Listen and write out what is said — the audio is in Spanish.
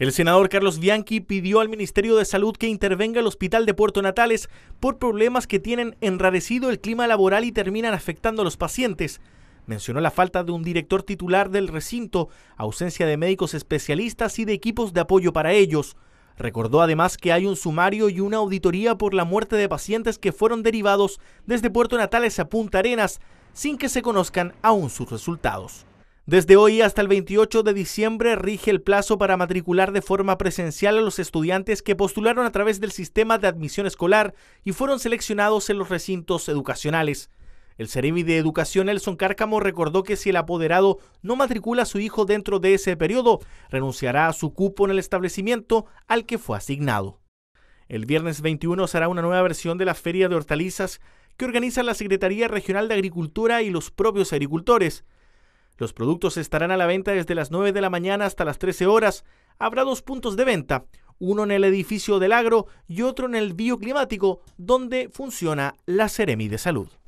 El senador Carlos Bianchi pidió al Ministerio de Salud que intervenga el hospital de Puerto Natales por problemas que tienen enrarecido el clima laboral y terminan afectando a los pacientes. Mencionó la falta de un director titular del recinto, ausencia de médicos especialistas y de equipos de apoyo para ellos. Recordó además que hay un sumario y una auditoría por la muerte de pacientes que fueron derivados desde Puerto Natales a Punta Arenas, sin que se conozcan aún sus resultados. Desde hoy hasta el 28 de diciembre rige el plazo para matricular de forma presencial a los estudiantes que postularon a través del sistema de admisión escolar y fueron seleccionados en los recintos educacionales. El Ceremi de Educación Elson Cárcamo recordó que si el apoderado no matricula a su hijo dentro de ese periodo, renunciará a su cupo en el establecimiento al que fue asignado. El viernes 21 será una nueva versión de la Feria de Hortalizas que organiza la Secretaría Regional de Agricultura y los propios agricultores. Los productos estarán a la venta desde las 9 de la mañana hasta las 13 horas. Habrá dos puntos de venta, uno en el edificio del agro y otro en el bioclimático, donde funciona la Ceremi de Salud.